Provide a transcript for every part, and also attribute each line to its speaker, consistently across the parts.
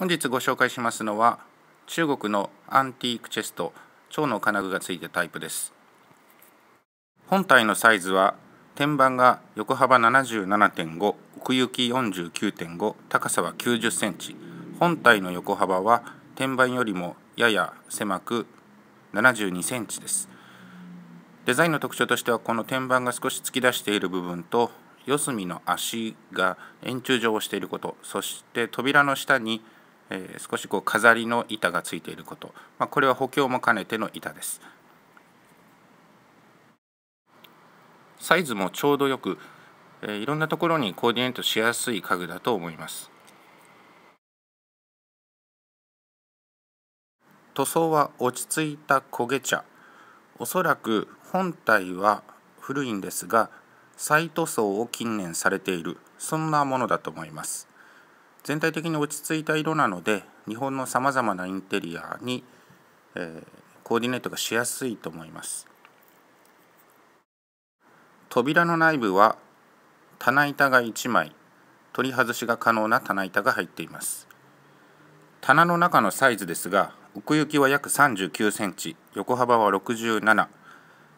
Speaker 1: 本日ご紹介しますのは中国のアンティークチェスト蝶の金具がついたタイプです本体のサイズは天板が横幅77.5奥行き49.5高さは90センチ本体の横幅は天板よりもやや狭く72センチですデザインの特徴としてはこの天板が少し突き出している部分と四隅の足が円柱状をしていることそして扉の下にえー、少しこう飾りの板がついていること、まあ、これは補強も兼ねての板です。サイズもちょうどよく、えー、いろんなところにコーディネートしやすい家具だと思います。塗装は落ち着いた焦げ茶おそらく本体は古いんですが再塗装を近年されているそんなものだと思います全体的に落ち着いた色なので日本のさまざまなインテリアに、えー、コーディネートがしやすいと思います扉の内部は棚板が1枚取り外しが可能な棚板が入っています棚の中のサイズですが奥行きは約39センチ横幅は67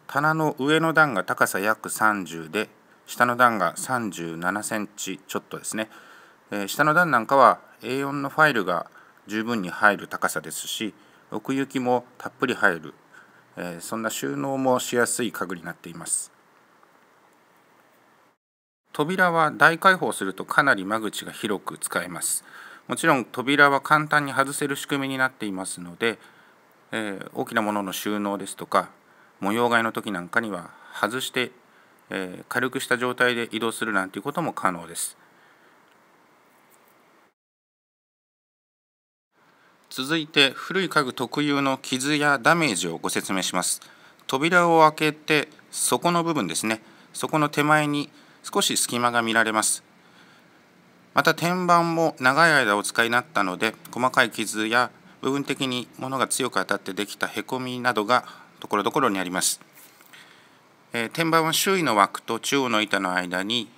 Speaker 1: 棚の上の段が高さ約30で下の段が37センチちょっとですねえ下の段なんかは A4 のファイルが十分に入る高さですし奥行きもたっぷり入る、えそんな収納もしやすい家具になっています扉は大開放するとかなり間口が広く使えますもちろん扉は簡単に外せる仕組みになっていますので、え大きなものの収納ですとか模様替えの時なんかには外して、え軽くした状態で移動するなんていうことも可能です続いて古い家具特有の傷やダメージをご説明します扉を開けて底の部分ですねそこの手前に少し隙間が見られますまた天板も長い間お使いになったので細かい傷や部分的に物が強く当たってできたへこみなどがところどころにあります、えー、天板は周囲の枠と中央の板の間に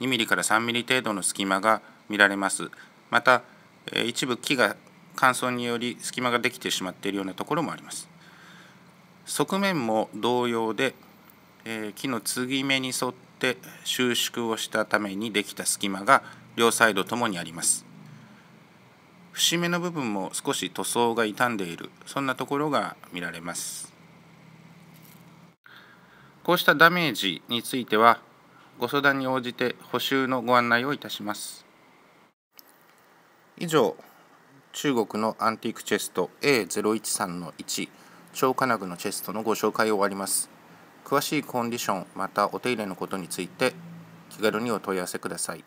Speaker 1: 2mm から 3mm 程度の隙間が見られますまた、えー、一部木が乾燥により隙間ができてしまっているようなところもあります側面も同様で、えー、木の継ぎ目に沿って収縮をしたためにできた隙間が両サイドともにあります節目の部分も少し塗装が傷んでいるそんなところが見られますこうしたダメージについてはご相談に応じて補修のご案内をいたします以上中国のアンティークチェスト A013 1超金具のチェストのご紹介を終わります詳しいコンディションまたお手入れのことについて気軽にお問い合わせください